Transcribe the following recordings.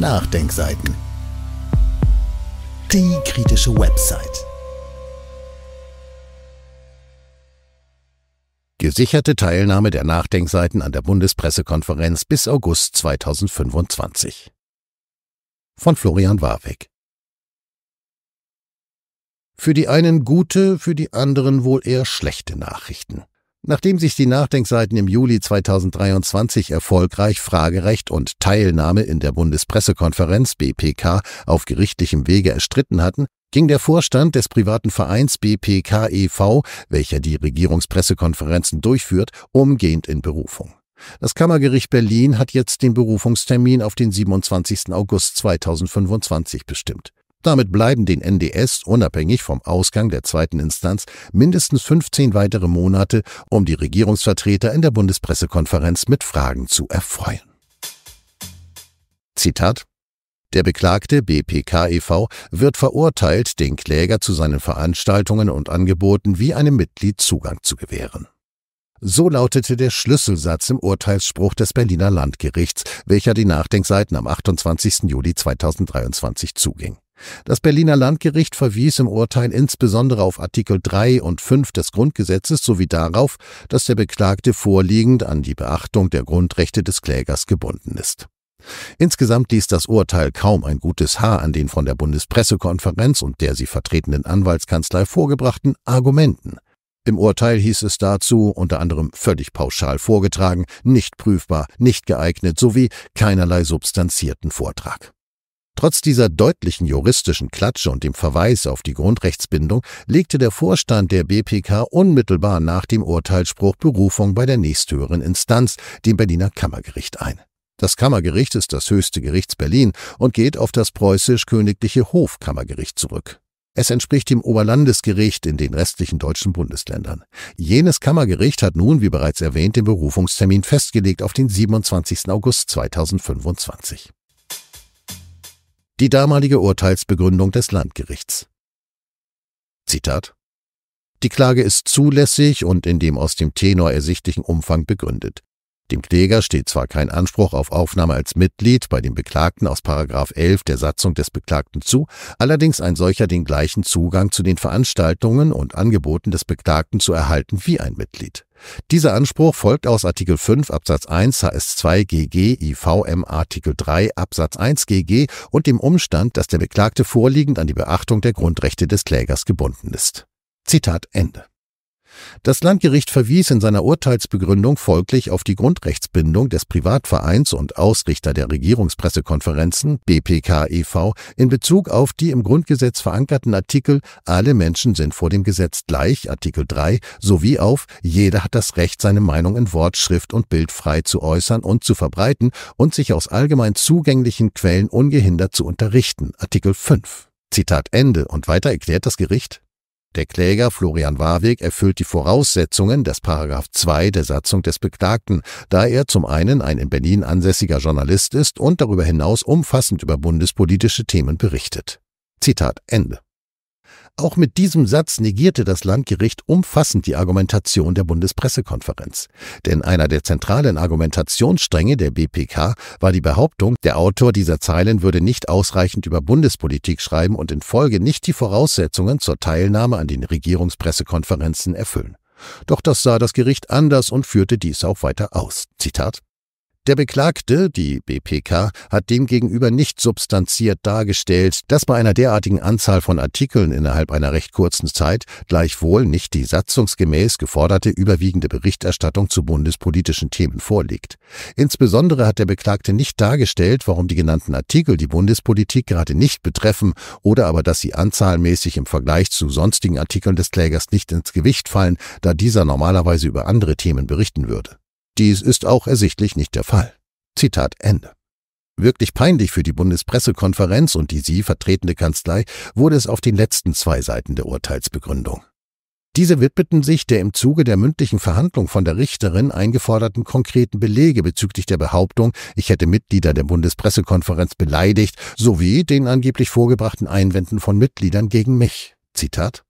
Nachdenkseiten. Die kritische Website. Gesicherte Teilnahme der Nachdenkseiten an der Bundespressekonferenz bis August 2025. Von Florian Warwick. Für die einen gute, für die anderen wohl eher schlechte Nachrichten. Nachdem sich die Nachdenkseiten im Juli 2023 erfolgreich Fragerecht und Teilnahme in der Bundespressekonferenz BPK auf gerichtlichem Wege erstritten hatten, ging der Vorstand des privaten Vereins BPK e.V., welcher die Regierungspressekonferenzen durchführt, umgehend in Berufung. Das Kammergericht Berlin hat jetzt den Berufungstermin auf den 27. August 2025 bestimmt. Damit bleiben den NDS unabhängig vom Ausgang der zweiten Instanz mindestens 15 weitere Monate, um die Regierungsvertreter in der Bundespressekonferenz mit Fragen zu erfreuen. Zitat der Beklagte BPK e.V. wird verurteilt, den Kläger zu seinen Veranstaltungen und Angeboten wie einem Mitglied Zugang zu gewähren. So lautete der Schlüsselsatz im Urteilsspruch des Berliner Landgerichts, welcher die Nachdenkseiten am 28. Juli 2023 zuging. Das Berliner Landgericht verwies im Urteil insbesondere auf Artikel 3 und 5 des Grundgesetzes sowie darauf, dass der Beklagte vorliegend an die Beachtung der Grundrechte des Klägers gebunden ist. Insgesamt ließ das Urteil kaum ein gutes Haar an den von der Bundespressekonferenz und der sie vertretenen Anwaltskanzlei vorgebrachten Argumenten. Im Urteil hieß es dazu unter anderem völlig pauschal vorgetragen, nicht prüfbar, nicht geeignet sowie keinerlei substanzierten Vortrag. Trotz dieser deutlichen juristischen Klatsche und dem Verweis auf die Grundrechtsbindung legte der Vorstand der BPK unmittelbar nach dem Urteilsspruch Berufung bei der nächsthöheren Instanz, dem Berliner Kammergericht, ein. Das Kammergericht ist das höchste Gerichts Berlin und geht auf das preußisch-königliche Hofkammergericht zurück. Es entspricht dem Oberlandesgericht in den restlichen deutschen Bundesländern. Jenes Kammergericht hat nun, wie bereits erwähnt, den Berufungstermin festgelegt auf den 27. August 2025 die damalige Urteilsbegründung des Landgerichts. Zitat Die Klage ist zulässig und in dem aus dem Tenor ersichtlichen Umfang begründet. Dem Kläger steht zwar kein Anspruch auf Aufnahme als Mitglied bei dem Beklagten aus 11 der Satzung des Beklagten zu, allerdings ein solcher den gleichen Zugang zu den Veranstaltungen und Angeboten des Beklagten zu erhalten wie ein Mitglied. Dieser Anspruch folgt aus Artikel 5 Absatz 1 HS2 GG IVM Artikel 3 Absatz 1 GG und dem Umstand, dass der Beklagte vorliegend an die Beachtung der Grundrechte des Klägers gebunden ist. Zitat Ende. Das Landgericht verwies in seiner Urteilsbegründung folglich auf die Grundrechtsbindung des Privatvereins und Ausrichter der Regierungspressekonferenzen BPKEV in Bezug auf die im Grundgesetz verankerten Artikel Alle Menschen sind vor dem Gesetz gleich Artikel 3 sowie auf Jeder hat das Recht, seine Meinung in Wort, Schrift und Bild frei zu äußern und zu verbreiten und sich aus allgemein zugänglichen Quellen ungehindert zu unterrichten Artikel 5. Zitat Ende und weiter erklärt das Gericht der Kläger Florian Warwick erfüllt die Voraussetzungen des Paragraph 2 der Satzung des Beklagten, da er zum einen ein in Berlin ansässiger Journalist ist und darüber hinaus umfassend über bundespolitische Themen berichtet. Zitat Ende. Auch mit diesem Satz negierte das Landgericht umfassend die Argumentation der Bundespressekonferenz. Denn einer der zentralen Argumentationsstränge der BPK war die Behauptung, der Autor dieser Zeilen würde nicht ausreichend über Bundespolitik schreiben und in Folge nicht die Voraussetzungen zur Teilnahme an den Regierungspressekonferenzen erfüllen. Doch das sah das Gericht anders und führte dies auch weiter aus. Zitat der Beklagte, die BPK, hat demgegenüber nicht substanziert dargestellt, dass bei einer derartigen Anzahl von Artikeln innerhalb einer recht kurzen Zeit gleichwohl nicht die satzungsgemäß geforderte überwiegende Berichterstattung zu bundespolitischen Themen vorliegt. Insbesondere hat der Beklagte nicht dargestellt, warum die genannten Artikel die Bundespolitik gerade nicht betreffen oder aber dass sie anzahlmäßig im Vergleich zu sonstigen Artikeln des Klägers nicht ins Gewicht fallen, da dieser normalerweise über andere Themen berichten würde. Dies ist auch ersichtlich nicht der Fall. Zitat Ende. Wirklich peinlich für die Bundespressekonferenz und die sie vertretende Kanzlei wurde es auf den letzten zwei Seiten der Urteilsbegründung. Diese widmeten sich der im Zuge der mündlichen Verhandlung von der Richterin eingeforderten konkreten Belege bezüglich der Behauptung, ich hätte Mitglieder der Bundespressekonferenz beleidigt, sowie den angeblich vorgebrachten Einwänden von Mitgliedern gegen mich. Zitat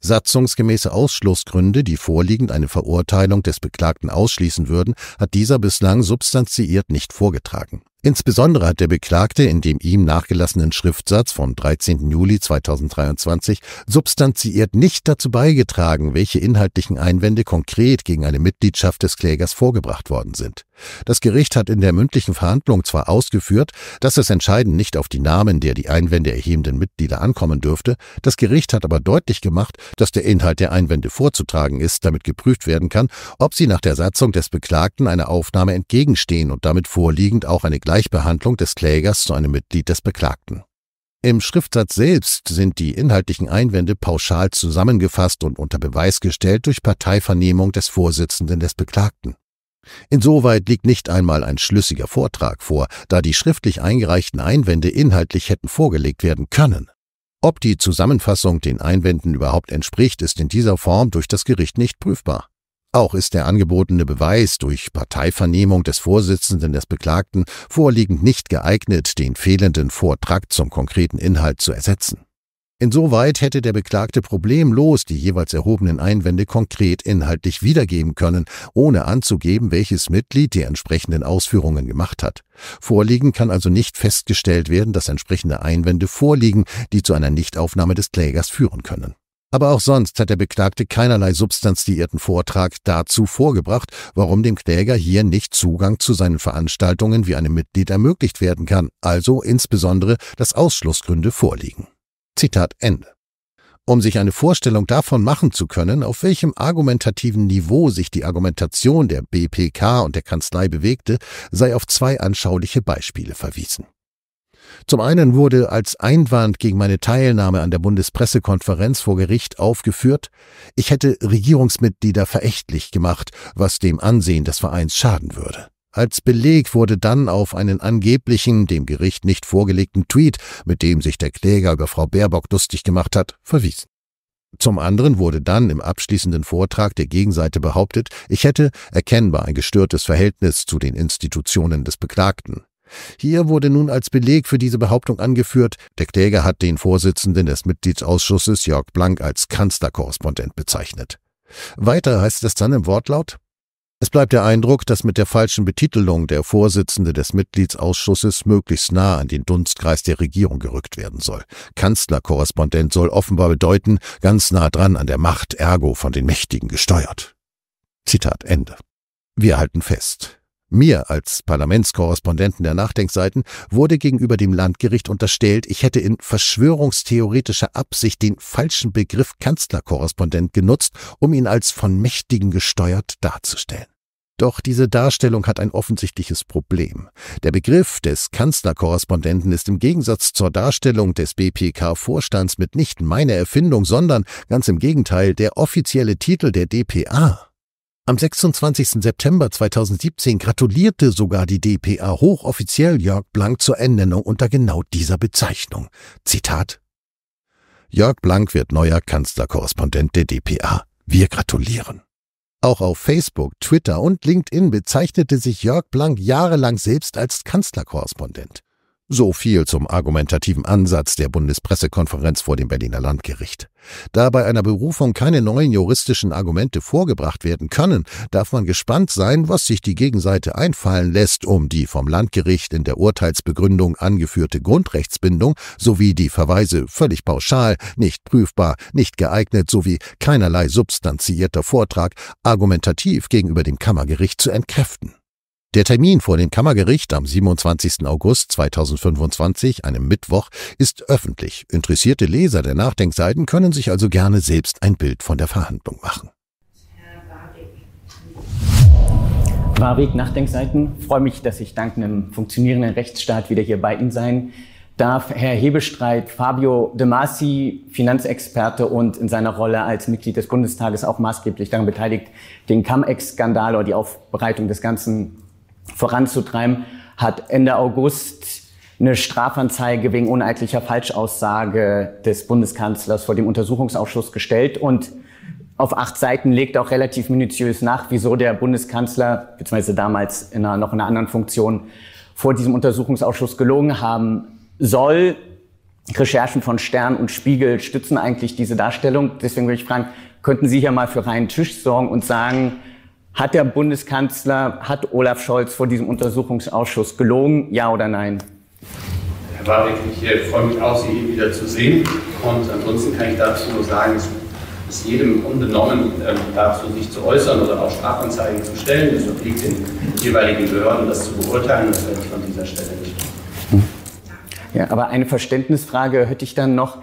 Satzungsgemäße Ausschlussgründe, die vorliegend eine Verurteilung des Beklagten ausschließen würden, hat dieser bislang substanziiert nicht vorgetragen. Insbesondere hat der Beklagte in dem ihm nachgelassenen Schriftsatz vom 13. Juli 2023 substanziiert nicht dazu beigetragen, welche inhaltlichen Einwände konkret gegen eine Mitgliedschaft des Klägers vorgebracht worden sind. Das Gericht hat in der mündlichen Verhandlung zwar ausgeführt, dass das Entscheiden nicht auf die Namen der die Einwände erhebenden Mitglieder ankommen dürfte, das Gericht hat aber deutlich gemacht, dass der Inhalt der Einwände vorzutragen ist, damit geprüft werden kann, ob sie nach der Satzung des Beklagten einer Aufnahme entgegenstehen und damit vorliegend auch eine Gleichbehandlung des Klägers zu einem Mitglied des Beklagten. Im Schriftsatz selbst sind die inhaltlichen Einwände pauschal zusammengefasst und unter Beweis gestellt durch Parteivernehmung des Vorsitzenden des Beklagten. Insoweit liegt nicht einmal ein schlüssiger Vortrag vor, da die schriftlich eingereichten Einwände inhaltlich hätten vorgelegt werden können. Ob die Zusammenfassung den Einwänden überhaupt entspricht, ist in dieser Form durch das Gericht nicht prüfbar. Auch ist der angebotene Beweis durch Parteivernehmung des Vorsitzenden des Beklagten vorliegend nicht geeignet, den fehlenden Vortrag zum konkreten Inhalt zu ersetzen. Insoweit hätte der Beklagte problemlos die jeweils erhobenen Einwände konkret inhaltlich wiedergeben können, ohne anzugeben, welches Mitglied die entsprechenden Ausführungen gemacht hat. Vorliegen kann also nicht festgestellt werden, dass entsprechende Einwände vorliegen, die zu einer Nichtaufnahme des Klägers führen können. Aber auch sonst hat der Beklagte keinerlei substanziierten Vortrag dazu vorgebracht, warum dem Kläger hier nicht Zugang zu seinen Veranstaltungen wie einem Mitglied ermöglicht werden kann, also insbesondere, dass Ausschlussgründe vorliegen. Zitat Ende. Um sich eine Vorstellung davon machen zu können, auf welchem argumentativen Niveau sich die Argumentation der BPK und der Kanzlei bewegte, sei auf zwei anschauliche Beispiele verwiesen. Zum einen wurde als Einwand gegen meine Teilnahme an der Bundespressekonferenz vor Gericht aufgeführt, ich hätte Regierungsmitglieder verächtlich gemacht, was dem Ansehen des Vereins schaden würde. Als Beleg wurde dann auf einen angeblichen, dem Gericht nicht vorgelegten Tweet, mit dem sich der Kläger über Frau Baerbock lustig gemacht hat, verwiesen. Zum anderen wurde dann im abschließenden Vortrag der Gegenseite behauptet, ich hätte erkennbar ein gestörtes Verhältnis zu den Institutionen des Beklagten. Hier wurde nun als Beleg für diese Behauptung angeführt, der Kläger hat den Vorsitzenden des Mitgliedsausschusses Jörg Blank als Kanzlerkorrespondent bezeichnet. Weiter heißt es dann im Wortlaut, es bleibt der Eindruck, dass mit der falschen Betitelung der Vorsitzende des Mitgliedsausschusses möglichst nah an den Dunstkreis der Regierung gerückt werden soll. Kanzlerkorrespondent soll offenbar bedeuten, ganz nah dran an der Macht, ergo von den Mächtigen gesteuert. Zitat Ende. Wir halten fest. Mir als Parlamentskorrespondenten der Nachdenkseiten wurde gegenüber dem Landgericht unterstellt, ich hätte in verschwörungstheoretischer Absicht den falschen Begriff Kanzlerkorrespondent genutzt, um ihn als von Mächtigen gesteuert darzustellen. Doch diese Darstellung hat ein offensichtliches Problem. Der Begriff des Kanzlerkorrespondenten ist im Gegensatz zur Darstellung des BPK-Vorstands mit nicht meine Erfindung, sondern ganz im Gegenteil der offizielle Titel der DPA. Am 26. September 2017 gratulierte sogar die DPA hochoffiziell Jörg Blank zur Ernennung unter genau dieser Bezeichnung. Zitat Jörg Blank wird neuer Kanzlerkorrespondent der DPA. Wir gratulieren. Auch auf Facebook, Twitter und LinkedIn bezeichnete sich Jörg Blank jahrelang selbst als Kanzlerkorrespondent. So viel zum argumentativen Ansatz der Bundespressekonferenz vor dem Berliner Landgericht. Da bei einer Berufung keine neuen juristischen Argumente vorgebracht werden können, darf man gespannt sein, was sich die Gegenseite einfallen lässt, um die vom Landgericht in der Urteilsbegründung angeführte Grundrechtsbindung sowie die Verweise völlig pauschal, nicht prüfbar, nicht geeignet sowie keinerlei substanziierter Vortrag argumentativ gegenüber dem Kammergericht zu entkräften. Der Termin vor dem Kammergericht am 27. August 2025, einem Mittwoch, ist öffentlich. Interessierte Leser der Nachdenkseiten können sich also gerne selbst ein Bild von der Verhandlung machen. Warweg Nachdenkseiten. Freue mich, dass ich dank einem funktionierenden Rechtsstaat wieder hier bei Ihnen sein darf. Herr Hebestreit, Fabio De Masi, Finanzexperte und in seiner Rolle als Mitglied des Bundestages auch maßgeblich daran beteiligt, den camex skandal oder die Aufbereitung des ganzen voranzutreiben, hat Ende August eine Strafanzeige wegen uneidlicher Falschaussage des Bundeskanzlers vor dem Untersuchungsausschuss gestellt und auf acht Seiten legt auch relativ minutiös nach, wieso der Bundeskanzler, beziehungsweise damals in einer, noch in einer anderen Funktion, vor diesem Untersuchungsausschuss gelogen haben soll. Recherchen von Stern und Spiegel stützen eigentlich diese Darstellung. Deswegen würde ich fragen, könnten Sie hier mal für reinen Tisch sorgen und sagen, hat der Bundeskanzler, hat Olaf Scholz vor diesem Untersuchungsausschuss gelogen, ja oder nein? Herr Warwick, ich äh, freue mich auch, Sie wieder zu sehen. Und ansonsten kann ich dazu nur sagen, es ist jedem unbenommen, ähm, dazu sich zu äußern oder auch Strafanzeigen zu stellen. Es obliegt den jeweiligen Behörden, das zu beurteilen. Das werde ich von dieser Stelle nicht. Ja, aber eine Verständnisfrage hätte ich dann noch.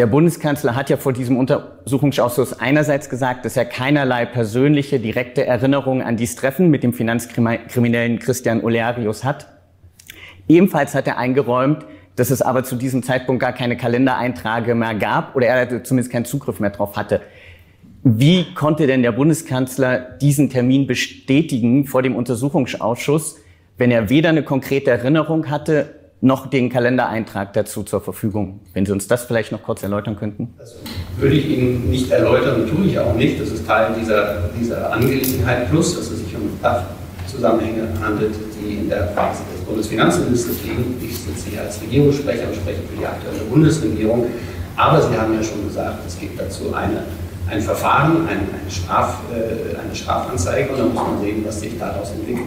Der Bundeskanzler hat ja vor diesem Untersuchungsausschuss einerseits gesagt, dass er keinerlei persönliche, direkte Erinnerung an dieses Treffen mit dem Finanzkriminellen Christian Olearius hat. Ebenfalls hat er eingeräumt, dass es aber zu diesem Zeitpunkt gar keine Kalendereintrage mehr gab oder er zumindest keinen Zugriff mehr drauf hatte. Wie konnte denn der Bundeskanzler diesen Termin bestätigen vor dem Untersuchungsausschuss, wenn er weder eine konkrete Erinnerung hatte noch den Kalendereintrag dazu zur Verfügung. Wenn Sie uns das vielleicht noch kurz erläutern könnten. Das also, würde ich Ihnen nicht erläutern, tue ich auch nicht. Das ist Teil dieser, dieser Angelegenheit, plus dass es sich um Sachzusammenhänge handelt, die in der Phase des Bundesfinanzministers liegen. Ich sitze hier als Regierungssprecher und spreche für die aktuelle Bundesregierung. Aber Sie haben ja schon gesagt, es gibt dazu eine, ein Verfahren, ein, ein Straf, äh, eine Strafanzeige und dann muss man sehen, was sich daraus entwickelt.